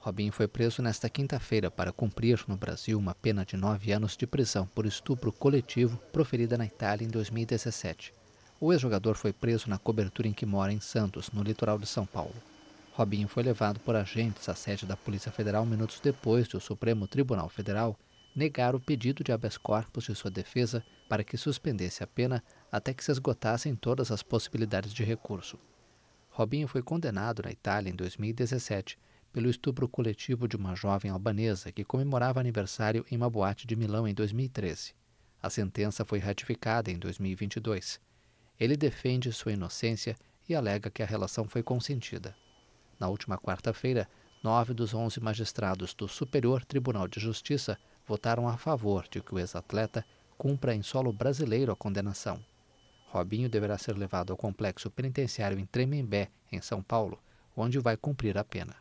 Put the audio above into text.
Robin foi preso nesta quinta-feira para cumprir no Brasil uma pena de nove anos de prisão por estupro coletivo proferida na Itália em 2017. O ex-jogador foi preso na cobertura em que mora em Santos, no litoral de São Paulo. Robinho foi levado por agentes à sede da Polícia Federal minutos depois de o Supremo Tribunal Federal negar o pedido de habeas corpus de sua defesa para que suspendesse a pena até que se esgotassem todas as possibilidades de recurso. Robinho foi condenado na Itália em 2017 pelo estupro coletivo de uma jovem albanesa que comemorava aniversário em uma boate de Milão em 2013. A sentença foi ratificada em 2022. Ele defende sua inocência e alega que a relação foi consentida. Na última quarta-feira, nove dos onze magistrados do Superior Tribunal de Justiça votaram a favor de que o ex-atleta cumpra em solo brasileiro a condenação. Robinho deverá ser levado ao complexo penitenciário em Tremembé, em São Paulo, onde vai cumprir a pena.